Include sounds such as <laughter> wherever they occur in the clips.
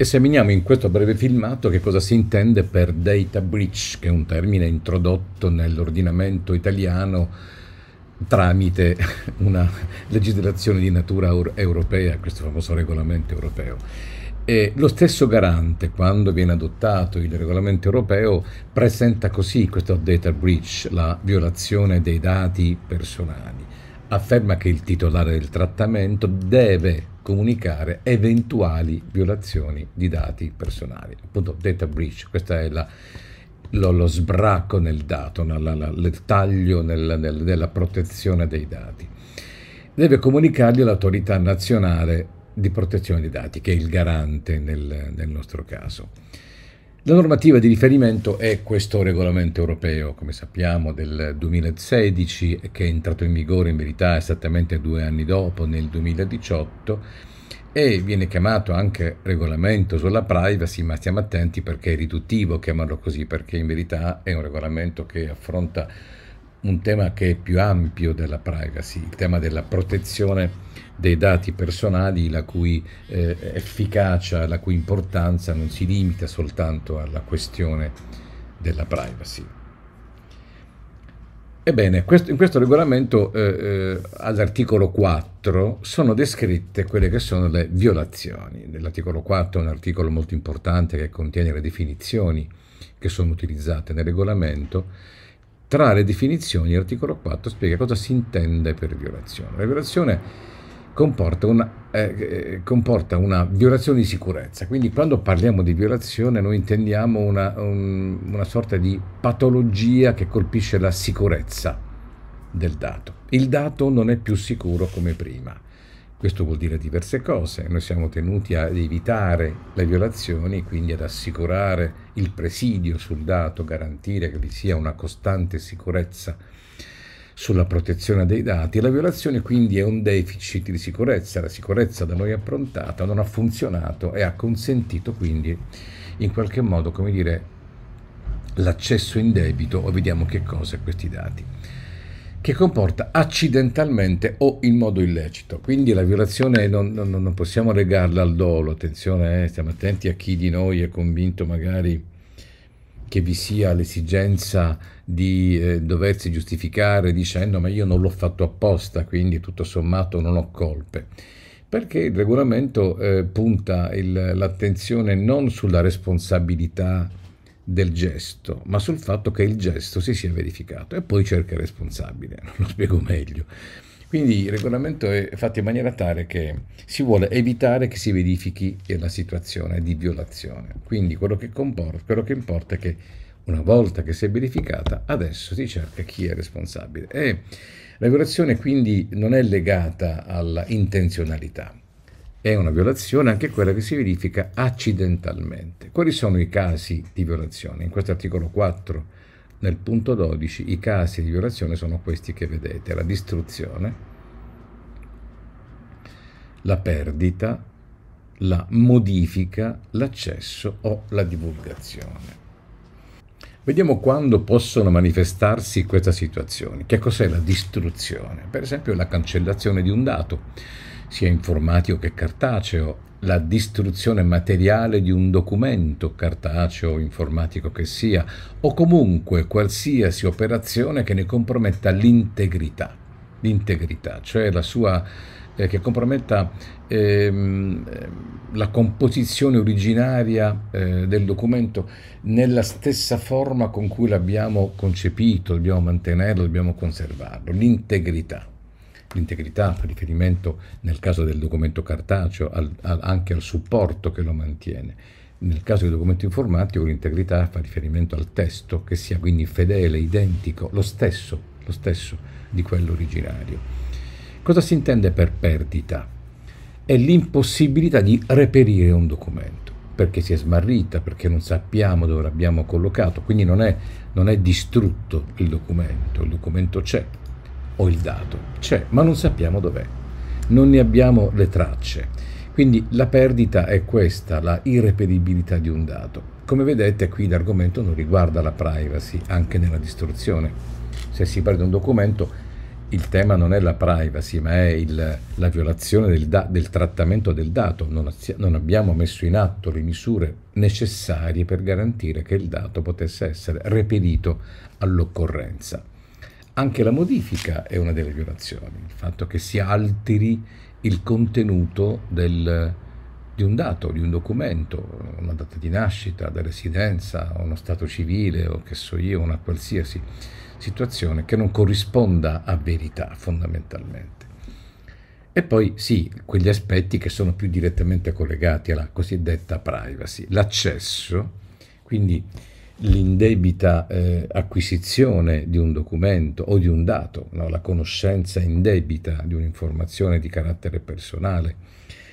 Esaminiamo in questo breve filmato che cosa si intende per data breach, che è un termine introdotto nell'ordinamento italiano tramite <laughs> una legislazione di natura europea, questo famoso regolamento europeo. E lo stesso garante, quando viene adottato il regolamento europeo, presenta così questo data breach, la violazione dei dati personali. Afferma che il titolare del trattamento deve comunicare eventuali violazioni di dati personali. Appunto, data breach, questo è la, lo, lo, sbracco nel dato, la, la, il taglio nel, nel, nella protezione dei dati. Deve comunicarli all'autorità nazionale di protezione dei dati, che è il garante nel, nel nostro caso. La normativa di riferimento è questo regolamento europeo, come sappiamo, del 2016, che è entrato in vigore in verità esattamente due anni dopo, nel 2018, e viene chiamato anche regolamento sulla privacy, ma stiamo attenti perché è riduttivo chiamarlo così, perché in verità è un regolamento che affronta un tema che è più ampio della privacy, il tema della protezione dei dati personali, la cui eh, efficacia, la cui importanza non si limita soltanto alla questione della privacy. Ebbene, questo, in questo regolamento eh, eh, all'articolo 4 sono descritte quelle che sono le violazioni. L'articolo 4 è un articolo molto importante che contiene le definizioni che sono utilizzate nel regolamento tra le definizioni, l'articolo 4 spiega cosa si intende per violazione. La violazione comporta una, eh, eh, comporta una violazione di sicurezza, quindi quando parliamo di violazione noi intendiamo una, un, una sorta di patologia che colpisce la sicurezza del dato. Il dato non è più sicuro come prima questo vuol dire diverse cose, noi siamo tenuti ad evitare le violazioni, quindi ad assicurare il presidio sul dato, garantire che vi sia una costante sicurezza sulla protezione dei dati. La violazione quindi è un deficit di sicurezza, la sicurezza da noi approntata non ha funzionato e ha consentito quindi in qualche modo, come dire, l'accesso indebito o vediamo che cosa a questi dati che comporta accidentalmente o in modo illecito. Quindi la violazione non, non, non possiamo legarla al dolo, attenzione, eh, stiamo attenti a chi di noi è convinto magari che vi sia l'esigenza di eh, doversi giustificare dicendo ma io non l'ho fatto apposta, quindi tutto sommato non ho colpe. Perché il regolamento eh, punta l'attenzione non sulla responsabilità del gesto, ma sul fatto che il gesto si sia verificato e poi cerca il responsabile, <laughs> non lo spiego meglio. Quindi il regolamento è fatto in maniera tale che si vuole evitare che si verifichi la situazione di violazione. Quindi quello che, comporta, quello che importa è che una volta che si è verificata, adesso si cerca chi è responsabile. E la violazione quindi non è legata all'intenzionalità, è una violazione anche quella che si verifica accidentalmente. Quali sono i casi di violazione? In questo articolo 4, nel punto 12, i casi di violazione sono questi che vedete, la distruzione, la perdita, la modifica, l'accesso o la divulgazione. Vediamo quando possono manifestarsi queste situazioni. Che cos'è la distruzione? Per esempio la cancellazione di un dato sia informatico che cartaceo, la distruzione materiale di un documento cartaceo o informatico che sia, o comunque qualsiasi operazione che ne comprometta l'integrità, l'integrità, cioè la sua eh, che comprometta ehm, la composizione originaria eh, del documento nella stessa forma con cui l'abbiamo concepito, dobbiamo mantenerlo, dobbiamo conservarlo, l'integrità l'integrità, fa riferimento nel caso del documento cartaceo al, al, anche al supporto che lo mantiene. Nel caso del documento informatico l'integrità fa riferimento al testo che sia quindi fedele, identico, lo stesso, lo stesso di quello originario. Cosa si intende per perdita? È l'impossibilità di reperire un documento perché si è smarrita, perché non sappiamo dove l'abbiamo collocato, quindi non è, non è distrutto il documento, il documento c'è, o il dato. C'è, ma non sappiamo dov'è. Non ne abbiamo le tracce. Quindi la perdita è questa, la irreperibilità di un dato. Come vedete qui l'argomento non riguarda la privacy, anche nella distruzione. Se si perde un documento il tema non è la privacy, ma è il, la violazione del, da, del, trattamento del dato. Non, non, abbiamo messo in atto le misure necessarie per garantire che il dato potesse essere reperito all'occorrenza. Anche la modifica è una delle violazioni, il fatto che si alteri il contenuto del, di un dato, di un documento, una data di nascita, di residenza, uno stato civile o che so io, una qualsiasi situazione che non corrisponda a verità fondamentalmente. E poi sì, quegli aspetti che sono più direttamente collegati alla cosiddetta privacy, l'accesso, quindi l'indebita eh, acquisizione di un documento o di un dato, no? la conoscenza indebita di un'informazione di carattere personale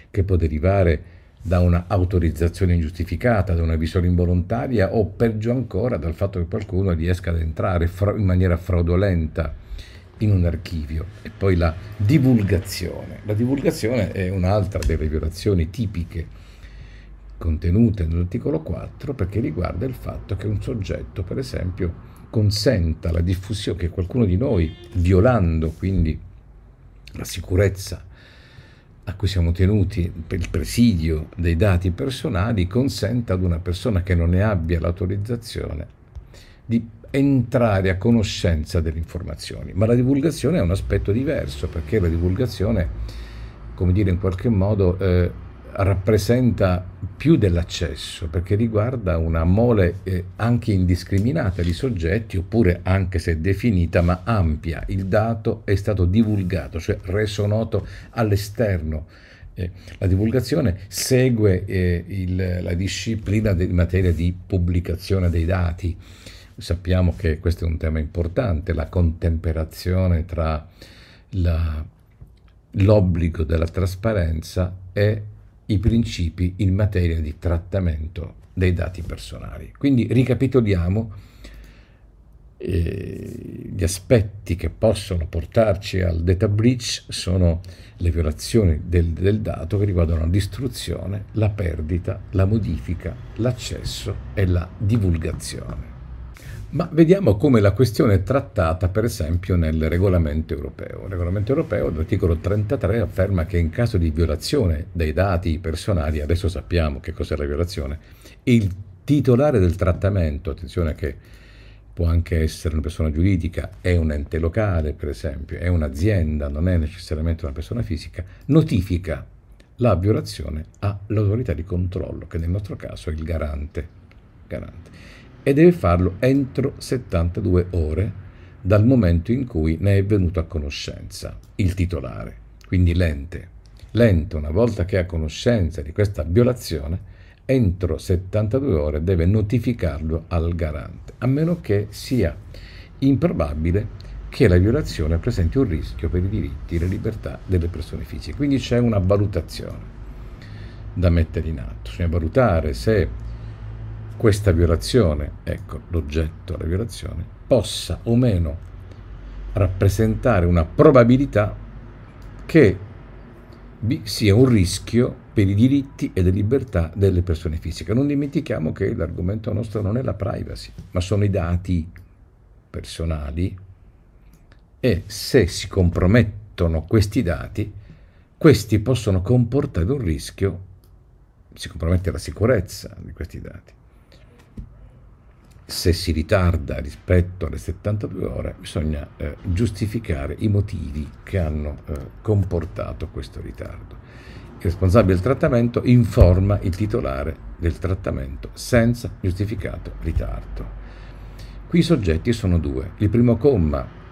che può derivare da una autorizzazione ingiustificata, da una visione involontaria o peggio ancora dal fatto che qualcuno riesca ad entrare fra- in maniera fraudolenta in un archivio e poi la divulgazione. La divulgazione è un'altra delle violazioni tipiche contenute nell'articolo 4 perché riguarda il fatto che un soggetto, per esempio, consenta la diffusione che qualcuno di noi, violando quindi la sicurezza a cui siamo tenuti per il presidio dei dati personali, consenta ad una persona che non ne abbia l'autorizzazione di entrare a conoscenza delle informazioni. Ma la divulgazione è un aspetto diverso, perché la divulgazione, come dire, in qualche modo... Eh, rappresenta più dell'accesso perché riguarda una mole eh, anche indiscriminata di soggetti oppure anche se definita ma ampia. Il dato è stato divulgato, cioè reso noto all'esterno. Eh, la divulgazione segue eh, il, la disciplina in materia di pubblicazione dei dati. Sappiamo che questo è un tema importante, la contemperazione tra la l'obbligo della trasparenza e i principi in materia di trattamento dei dati personali. Quindi ricapitoliamo eh, gli aspetti che possono portarci al data breach sono le violazioni del, del dato che riguardano la distruzione, la perdita, la modifica, l'accesso e la divulgazione. Ma vediamo come la questione è trattata per esempio nel regolamento europeo. Il regolamento europeo, l'articolo 33, afferma che in caso di violazione dei dati personali, adesso sappiamo che cos'è la violazione, il titolare del trattamento, attenzione che può anche essere una persona giuridica, è un ente locale per esempio, è un'azienda, non è necessariamente una persona fisica, notifica la violazione all'autorità di controllo, che nel nostro caso è il garante. garante e deve farlo entro 72 ore dal momento in cui ne è venuto a conoscenza il titolare, quindi l'ente. L'ente, una volta che ha conoscenza di questa violazione, entro 72 ore deve notificarlo al garante, a meno che sia improbabile che la violazione presenti un rischio per i diritti e le libertà delle persone fisiche. Quindi c'è una valutazione da mettere in atto, bisogna valutare se questa violazione, ecco l'oggetto della violazione, possa o meno rappresentare una probabilità che vi sia un rischio per i diritti e le libertà delle persone fisiche. Non dimentichiamo che l'argomento nostro non è la privacy, ma sono i dati personali e se si compromettono questi dati, questi possono comportare un rischio, si compromette la sicurezza di questi dati se si ritarda rispetto alle 72 ore, bisogna eh, giustificare i motivi che hanno eh, comportato questo ritardo. Il responsabile del trattamento informa il titolare del trattamento senza giustificato ritardo. Qui i soggetti sono due. Il primo comma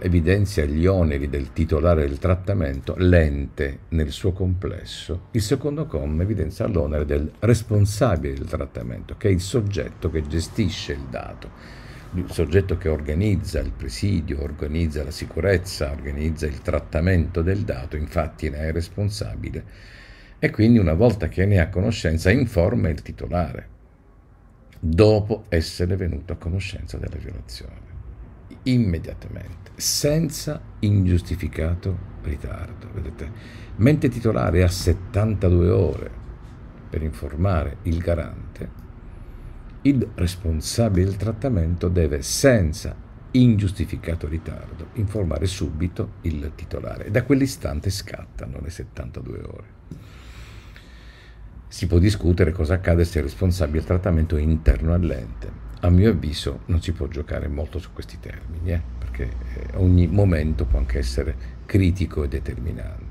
evidenzia gli oneri del titolare del trattamento, l'ente nel suo complesso. Il secondo comma evidenzia l'onere del responsabile del trattamento, che è il soggetto che gestisce il dato il soggetto che organizza il presidio, organizza la sicurezza, organizza il trattamento del dato, infatti ne è responsabile e quindi una volta che ne ha conoscenza informa il titolare, dopo essere venuto a conoscenza della violazione immediatamente, senza ingiustificato ritardo. Vedete, mentre il titolare ha 72 ore per informare il garante, il responsabile del trattamento deve senza ingiustificato ritardo informare subito il titolare. Da quell'istante scattano le 72 ore. Si può discutere cosa accade se il responsabile del trattamento è interno all'ente a mio avviso non si può giocare molto su questi termini, eh? perché eh, ogni momento può anche essere critico e determinante.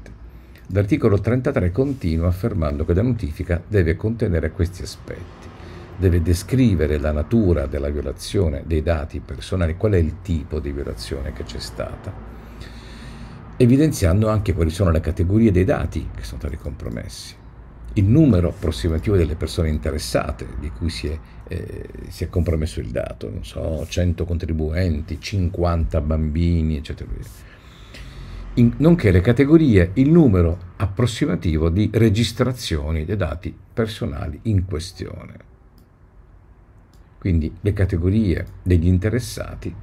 L'articolo 33 continua affermando che la notifica deve contenere questi aspetti, deve descrivere la natura della violazione dei dati personali, qual è il tipo di violazione che c'è stata, evidenziando anche quali sono le categorie dei dati che sono stati compromessi il numero approssimativo delle persone interessate di cui si è, eh, si è compromesso il dato, non so, 100 contribuenti, 50 bambini, eccetera. In, nonché le categorie, il numero approssimativo di registrazioni dei dati personali in questione. Quindi le categorie degli interessati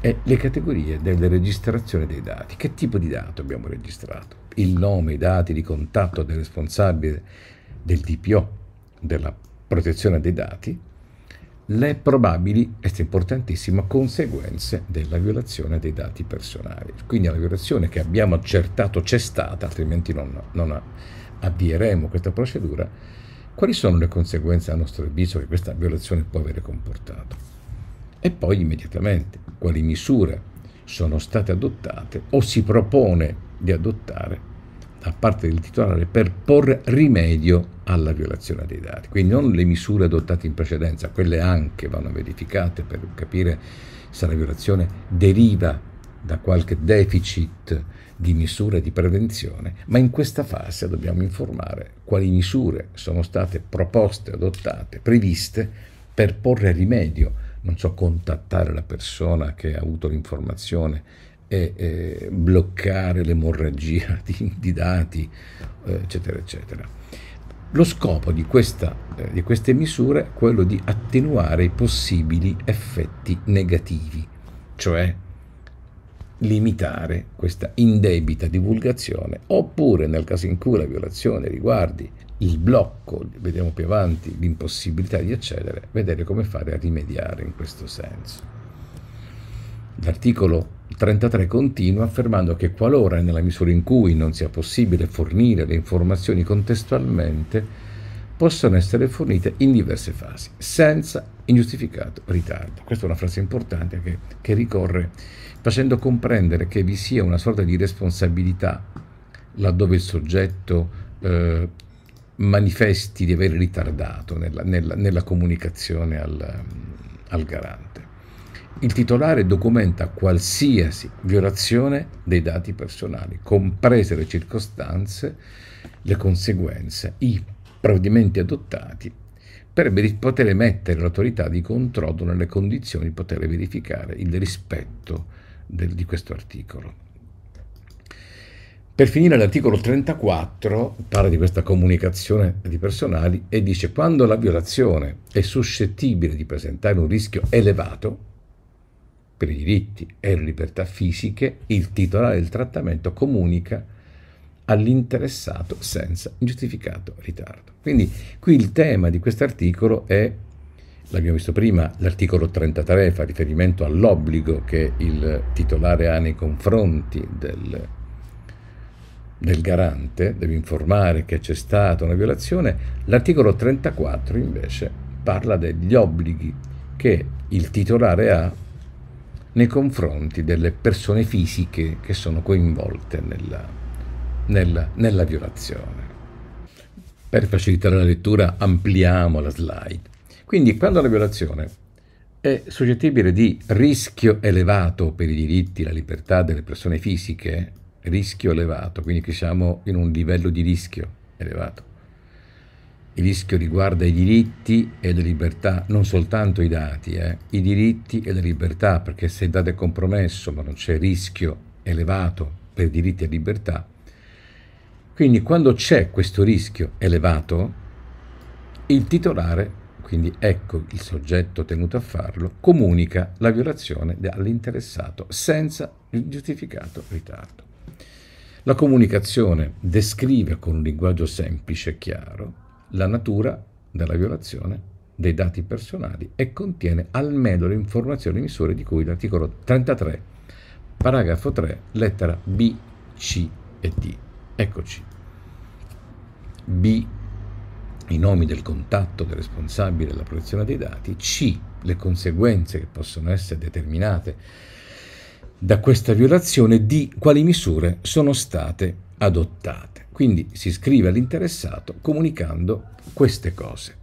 e le categorie delle registrazioni dei dati. Che tipo di dato abbiamo registrato? il nome, i dati di contatto del responsabile del DPO, della protezione dei dati, le probabili, questo è importantissimo, conseguenze della violazione dei dati personali. Quindi è una violazione che abbiamo accertato c'è stata, altrimenti non, non avvieremo questa procedura. Quali sono le conseguenze a nostro avviso che questa violazione può avere comportato? E poi immediatamente quali misure sono state adottate o si propone di adottare da parte del titolare per porre rimedio alla violazione dei dati. Quindi non le misure adottate in precedenza, quelle anche vanno verificate per capire se la violazione deriva da qualche deficit di misure di prevenzione, ma in questa fase dobbiamo informare quali misure sono state proposte, adottate, previste per porre rimedio, non so, contattare la persona che ha avuto l'informazione e, e bloccare l'emorragia <laughs> di, di dati, eh, eccetera, eccetera. Lo scopo di, questa, eh, di queste misure è quello di attenuare i possibili effetti negativi, cioè limitare questa indebita divulgazione, oppure nel caso in cui la violazione riguardi il blocco, vediamo più avanti, l'impossibilità di accedere, vedere come fare a rimediare in questo senso. L'articolo 33 continua affermando che qualora e nella misura in cui non sia possibile fornire le informazioni contestualmente, possono essere fornite in diverse fasi, senza ingiustificato ritardo. Questa è una frase importante che, che ricorre facendo comprendere che vi sia una sorta di responsabilità laddove il soggetto eh, manifesti di aver ritardato nella, nella, nella comunicazione al, al garante il titolare documenta qualsiasi violazione dei dati personali, comprese le circostanze, le conseguenze, i provvedimenti adottati per poter mettere l'autorità di controllo nelle condizioni di poter verificare il rispetto del, di questo articolo. Per finire l'articolo 34 parla di questa comunicazione di personali e dice quando la violazione è suscettibile di presentare un rischio elevato per i diritti e le libertà fisiche, il titolare del trattamento comunica all'interessato senza ingiustificato ritardo. Quindi qui il tema di quest'articolo è, l'abbiamo visto prima, l'articolo 33 fa riferimento all'obbligo che il titolare ha nei confronti del, del garante, deve informare che c'è stata una violazione, l'articolo 34 invece parla degli obblighi che il titolare ha nei confronti delle persone fisiche che sono coinvolte nella, nella, nella violazione. Per facilitare la lettura ampliamo la slide. Quindi quando la violazione è suscettibile di rischio elevato per i diritti e la libertà delle persone fisiche, rischio elevato, quindi qui siamo in un livello di rischio elevato, il rischio riguarda i diritti e le libertà, non soltanto i dati, eh? i diritti e le libertà, perché se il dato è compromesso ma non c'è rischio elevato per diritti e libertà, quindi quando c'è questo rischio elevato, il titolare, quindi ecco il soggetto tenuto a farlo, comunica la violazione all'interessato senza giustificato ritardo. La comunicazione descrive con un linguaggio semplice e chiaro la natura della violazione dei dati personali e contiene almeno le informazioni e misure di cui l'articolo 33, paragrafo 3, lettera B, C e D. Eccoci. B, i nomi del contatto del responsabile della protezione dei dati. C, le conseguenze che possono essere determinate da questa violazione. D, quali misure sono state adottate. Quindi si scrive all'interessato comunicando queste cose.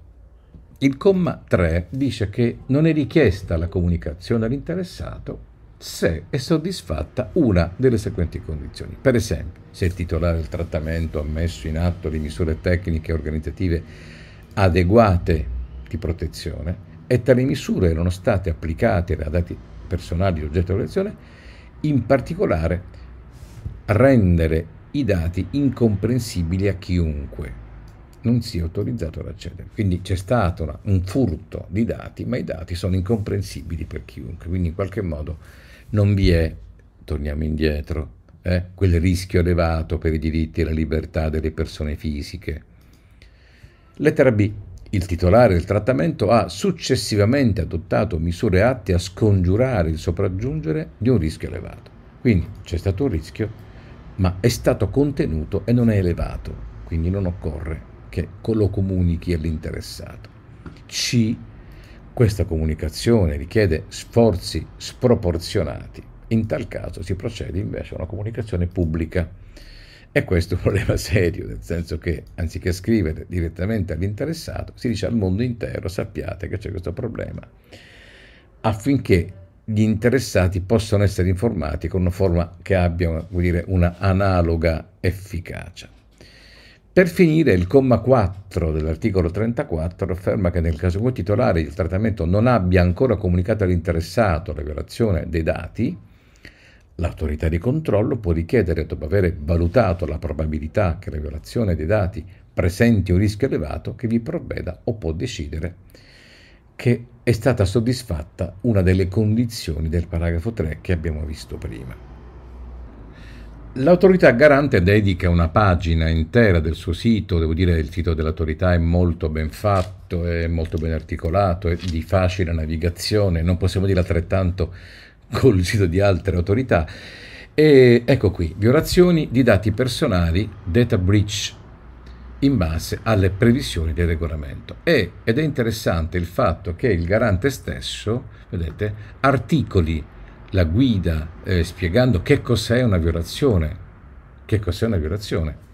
Il comma 3 dice che non è richiesta la comunicazione all'interessato se è soddisfatta una delle seguenti condizioni. Per esempio, se il titolare del trattamento ha messo in atto le misure tecniche e organizzative adeguate di protezione e tali misure erano state applicate da dati personali oggetto di protezione, in particolare rendere i dati incomprensibili a chiunque non sia autorizzato ad accedere. Quindi c'è stato un furto di dati, ma i dati sono incomprensibili per chiunque, quindi in qualche modo non vi è, torniamo indietro, eh, quel rischio elevato per i diritti e la libertà delle persone fisiche. Lettera B. Il titolare del trattamento ha successivamente adottato misure atte a scongiurare il sopraggiungere di un rischio elevato. Quindi c'è stato un rischio ma è stato contenuto e non è elevato, quindi non occorre che lo comunichi all'interessato. C. Questa comunicazione richiede sforzi sproporzionati. In tal caso si procede invece a una comunicazione pubblica. E questo è un problema <laughs> serio, nel senso che anziché scrivere direttamente all'interessato, si dice al mondo intero sappiate che c'è questo problema, affinché gli interessati possano essere informati con una forma che abbia una, dire, una analoga efficacia. Per finire, il comma 4 dell'articolo 34 afferma che nel caso in cui il titolare del trattamento non abbia ancora comunicato all'interessato la violazione dei dati, l'autorità di controllo può richiedere, dopo aver valutato la probabilità che la violazione dei dati presenti un rischio elevato, che vi provveda o può decidere che è stata soddisfatta una delle condizioni del paragrafo 3 che abbiamo visto prima. L'autorità garante dedica una pagina intera del suo sito, devo dire che il sito dell'autorità è molto ben fatto, è molto ben articolato, è di facile navigazione, non possiamo dire altrettanto col sito di altre autorità. E ecco qui, violazioni di dati personali, data breach in base alle previsioni del regolamento. E, ed è interessante il fatto che il garante stesso, vedete, articoli la guida eh, spiegando che cos'è una violazione, che cos'è una violazione.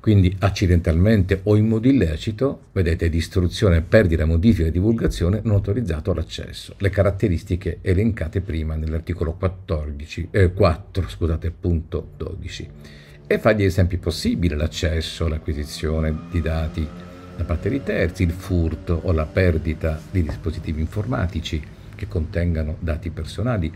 Quindi accidentalmente o in modo illecito, vedete, distruzione, perdita, modifica e divulgazione non autorizzato all'accesso. Le caratteristiche elencate prima nell'articolo 14, eh, 4, scusate, punto 12 e fa gli esempi possibili, l'accesso, l'acquisizione di dati da parte di terzi, il furto o la perdita di dispositivi informatici che contengano dati personali,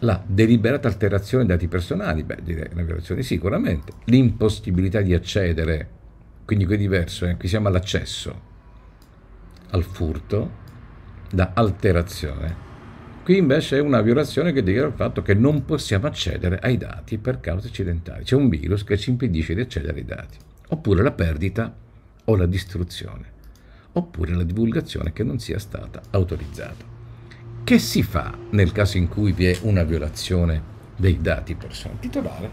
la deliberata alterazione dei dati personali, beh direi una violazione sicuramente, l'impossibilità di accedere, quindi qui è diverso, eh? qui siamo all'accesso, al furto, da alterazione Qui invece è una violazione che dichiara il fatto che non possiamo accedere ai dati per cause accidentali. C'è un virus che ci impedisce di accedere ai dati. Oppure la perdita o la distruzione. Oppure la divulgazione che non sia stata autorizzata. Che si fa nel caso in cui vi è una violazione dei dati personali? Il titolare,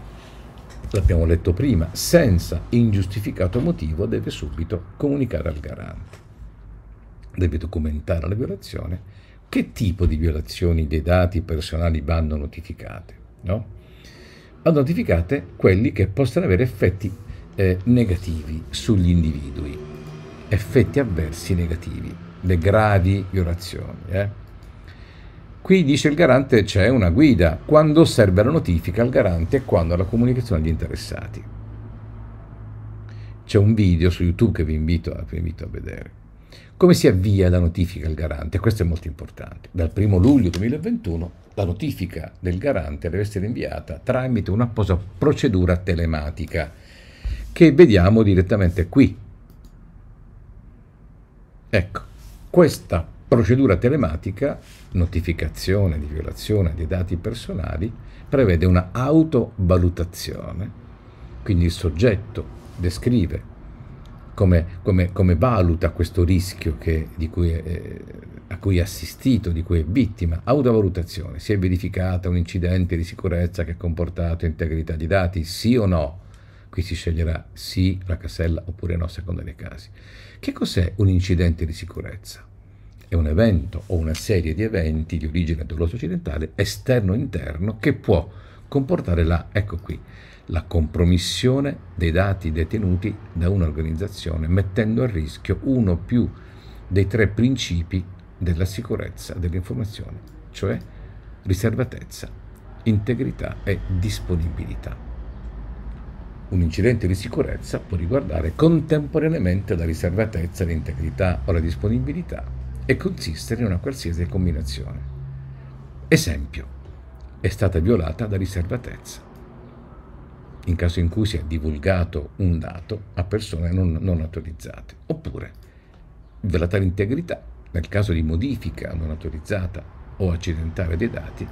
l'abbiamo letto prima, senza ingiustificato motivo deve subito comunicare al garante. Deve documentare la violazione che tipo di violazioni dei dati personali vanno notificate? No? Vanno notificate quelli che possono avere effetti eh, negativi sugli individui, effetti avversi negativi, le gravi violazioni. Eh? Qui dice il garante c'è una guida, quando serve la notifica al garante e quando la comunicazione agli interessati. C'è un video su YouTube che vi invito, vi invito a vedere. Come si avvia la notifica al garante? Questo è molto importante. Dal 1 luglio 2021 la notifica del garante deve essere inviata tramite un'apposita procedura telematica che vediamo direttamente qui. Ecco, questa procedura telematica, notificazione di violazione dei dati personali, prevede una autovalutazione, quindi il soggetto descrive come, come, come valuta questo rischio che, cui è, eh, a cui è assistito, di cui è vittima. Autovalutazione, si è verificata un incidente di sicurezza che ha comportato integrità di dati, sì o no? Qui si sceglierà sì la casella oppure no, secondo dei casi. Che cos'è un incidente di sicurezza? È un evento o una serie di eventi di origine dolosa occidentale, esterno-interno, che può comportare la, ecco qui, la compromissione dei dati detenuti da un'organizzazione, mettendo a rischio uno o più dei tre principi della sicurezza dell'informazione, cioè riservatezza, integrità e disponibilità. Un incidente di sicurezza può riguardare contemporaneamente la riservatezza, l'integrità o la disponibilità e consistere in una qualsiasi combinazione. Esempio, è stata violata la riservatezza in caso in cui sia divulgato un dato a persone non, non autorizzate, oppure violata l'integrità nel caso di modifica non autorizzata o accidentale dei dati,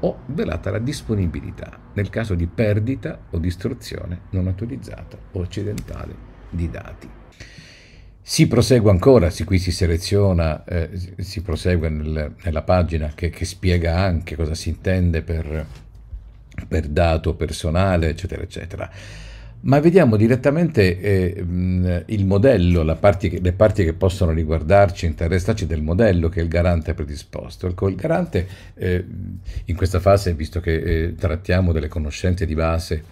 o velata la disponibilità nel caso di perdita o distruzione non autorizzata o accidentale di dati. Si prosegue ancora, si qui si seleziona, eh, si prosegue nel, nella pagina che, che, spiega anche cosa si intende per per dato personale, eccetera, eccetera. Ma vediamo direttamente eh, il modello, parte le parti che possono riguardarci, interessarci del modello che il garante ha predisposto. Ecco, il garante, eh, in questa fase, visto che eh, trattiamo delle conoscenze di base,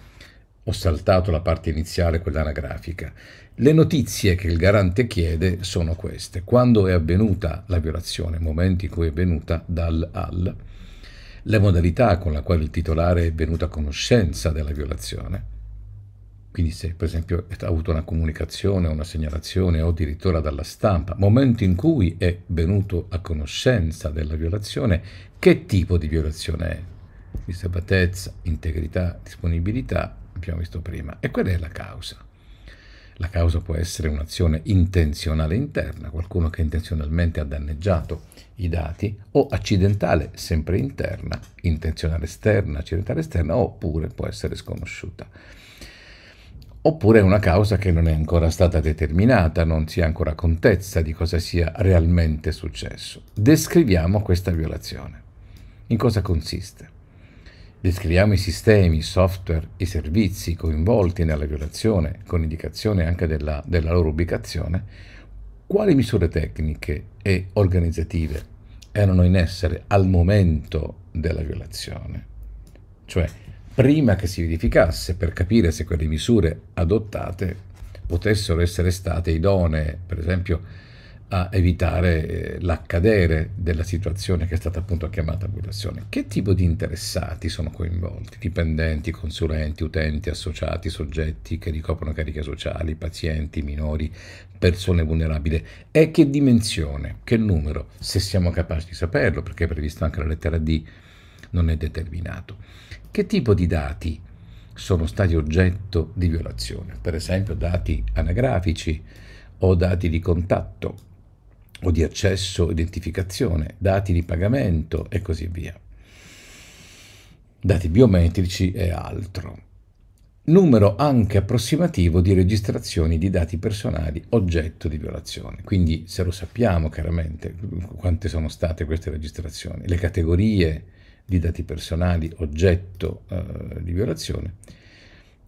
ho saltato la parte iniziale, quella anagrafica. Le notizie che il garante chiede sono queste. Quando è avvenuta la violazione, momenti in cui è avvenuta, dal al le modalità con la quale il titolare è venuto a conoscenza della violazione. Quindi se per esempio ha avuto una comunicazione, una segnalazione o addirittura dalla stampa, momento in cui è venuto a conoscenza della violazione, che tipo di violazione è? Riservatezza, integrità, disponibilità, abbiamo visto prima. E qual è la causa. La causa può essere un'azione intenzionale interna, qualcuno che intenzionalmente ha danneggiato i dati, o accidentale, sempre interna, intenzionale esterna, accidentale esterna, oppure può essere sconosciuta. Oppure è una causa che non è ancora stata determinata, non si ha ancora contezza di cosa sia realmente successo. Descriviamo questa violazione. In cosa consiste? Descriviamo i sistemi, i software, i servizi coinvolti nella violazione, con indicazione anche della, della loro ubicazione, quali misure tecniche e organizzative erano in essere al momento della violazione, cioè prima che si verificasse per capire se quelle misure adottate potessero essere state idonee, per esempio a evitare eh, l'accadere della situazione che è stata appunto chiamata violazione. Che tipo di interessati sono coinvolti? Dipendenti, consulenti, utenti, associati, soggetti che ricoprono cariche sociali, pazienti, minori, persone vulnerabili? E che dimensione, che numero, se siamo capaci di saperlo, perché è previsto anche la lettera D, non è determinato. Che tipo di dati sono stati oggetto di violazione? Per esempio dati anagrafici o dati di contatto o di accesso, identificazione, dati di pagamento e così via, dati biometrici e altro. Numero anche approssimativo di registrazioni di dati personali oggetto di violazione. Quindi se lo sappiamo chiaramente quante sono state queste registrazioni, le categorie di dati personali oggetto eh, di violazione,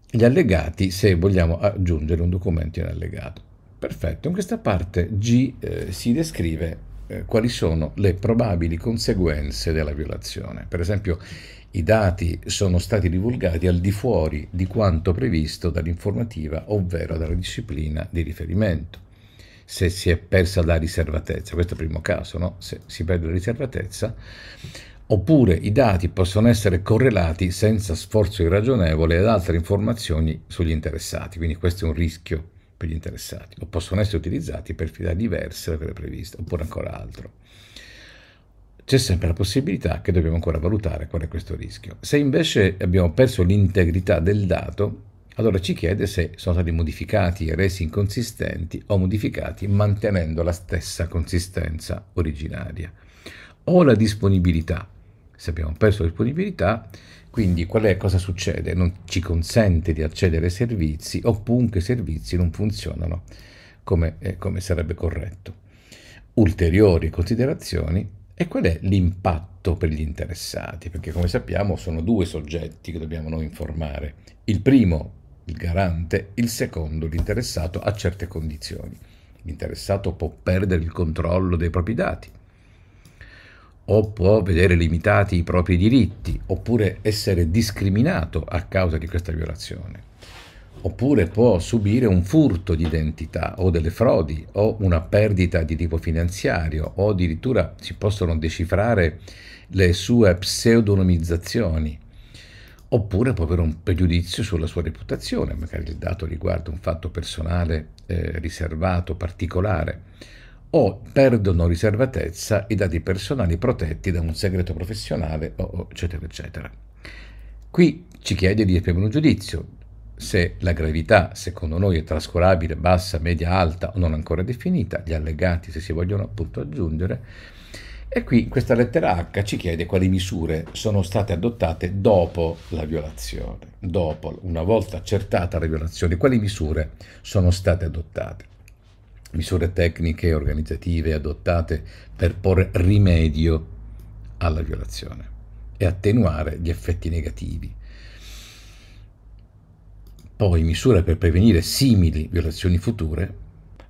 gli allegati se vogliamo aggiungere un documento in allegato. Perfetto, in questa parte G eh, si descrive eh, quali sono le probabili conseguenze della violazione. Per esempio, i dati sono stati divulgati al di fuori di quanto previsto dall'informativa, ovvero dalla disciplina di riferimento. Se si è persa la riservatezza, questo è il primo caso, no? se si perde la riservatezza, oppure i dati possono essere correlati senza sforzo irragionevole ad altre informazioni sugli interessati, quindi questo è un rischio per gli interessati o possono essere utilizzati per finalità diverse da quelle previste oppure ancora altro. C'è sempre la possibilità che dobbiamo ancora valutare qual è questo rischio. Se invece abbiamo perso l'integrità del dato, allora ci chiede se sono stati modificati, e resi inconsistenti o modificati mantenendo la stessa consistenza originaria. O la disponibilità. Se abbiamo perso la disponibilità, quindi qual è, cosa succede? Non ci consente di accedere ai servizi oppure i servizi non funzionano come, eh, come sarebbe corretto. Ulteriori considerazioni e qual è l'impatto per gli interessati? Perché come sappiamo sono due soggetti che dobbiamo noi informare. Il primo, il garante, il secondo, l'interessato a certe condizioni. L'interessato può perdere il controllo dei propri dati o può vedere limitati i propri diritti, oppure essere discriminato a causa di questa violazione, oppure può subire un furto di identità o delle frodi o una perdita di tipo finanziario o addirittura si possono decifrare le sue pseudonimizzazioni oppure può avere un pregiudizio sulla sua reputazione, magari il dato riguarda un fatto personale eh, riservato, particolare o perdono riservatezza i dati personali protetti da un segreto professionale, eccetera, eccetera. Qui ci chiede di esprimere un giudizio, se la gravità secondo noi è trascurabile, bassa, media, alta o non ancora definita, gli allegati se si vogliono appunto aggiungere. E qui questa lettera H ci chiede quali misure sono state adottate dopo la violazione, dopo, una volta accertata la violazione, quali misure sono state adottate misure tecniche e organizzative adottate per porre rimedio alla violazione e attenuare gli effetti negativi. Poi misure per prevenire simili violazioni future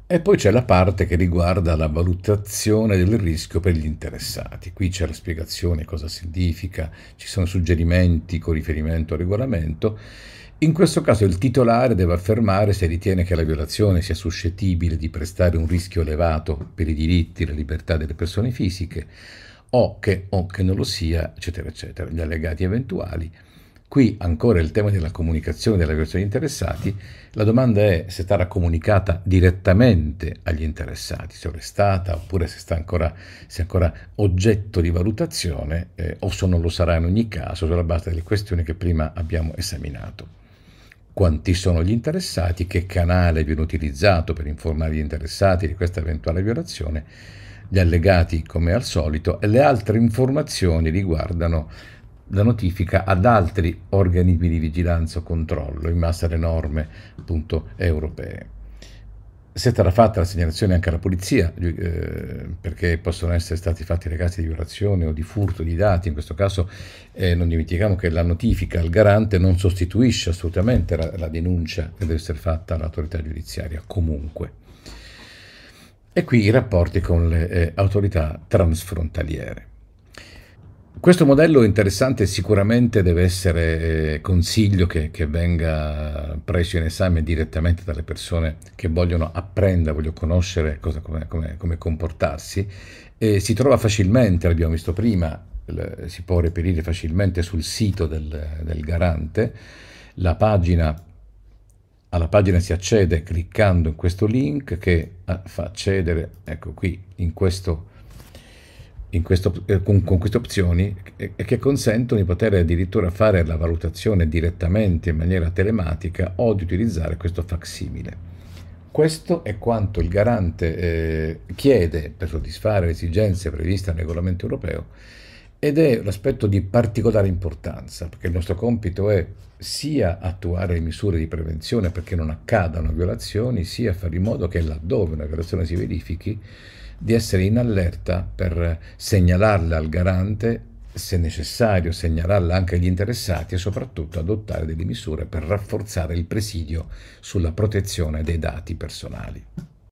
e poi c'è la parte che riguarda la valutazione del rischio per gli interessati. Qui c'è la spiegazione cosa significa, ci sono suggerimenti con riferimento al regolamento in questo caso il titolare deve affermare se ritiene che la violazione sia suscettibile di prestare un rischio elevato per i diritti e le libertà delle persone fisiche o che, o che non lo sia, eccetera, eccetera, gli allegati eventuali. Qui ancora il tema della comunicazione della violazione degli interessati, la domanda è se sarà comunicata direttamente agli interessati, se lo è stata oppure se, sta ancora, se è ancora oggetto di valutazione eh, o se non lo sarà in ogni caso sulla base delle questioni che prima abbiamo esaminato quanti sono gli interessati, che canale viene utilizzato per informare gli interessati di questa eventuale violazione, gli allegati come al solito e le altre informazioni riguardano la notifica ad altri organismi di vigilanza o controllo in massa alle norme appunto, europee se sarà fatta la segnalazione anche alla polizia, eh, perché possono essere stati fatti ragazzi di violazione o di furto di dati, in questo caso eh, non dimentichiamo che la notifica al garante non sostituisce assolutamente la, la denuncia che deve essere fatta all'autorità giudiziaria, comunque. E qui i rapporti con le eh, autorità transfrontaliere. Questo modello interessante sicuramente deve essere eh, consiglio che, che, venga preso in esame direttamente dalle persone che vogliono apprendere, vogliono conoscere cosa, come, come, come, comportarsi. E si trova facilmente, l'abbiamo visto prima, le, si può reperire facilmente sul sito del, del garante. Pagina, alla pagina si accede cliccando in questo link che ah, fa accedere, ecco qui, in questo questo, eh, con, con, queste opzioni e, che consentono di poter addirittura fare la valutazione direttamente in maniera telematica o di utilizzare questo facsimile. Questo è quanto il garante eh, chiede per soddisfare le esigenze previste dal regolamento europeo ed è un aspetto di particolare importanza perché il nostro compito è sia attuare le misure di prevenzione perché non accadano violazioni, sia fare in modo che laddove una violazione si verifichi di essere in allerta per segnalarla al garante, se necessario segnalarla anche agli interessati e soprattutto adottare delle misure per rafforzare il presidio sulla protezione dei dati personali.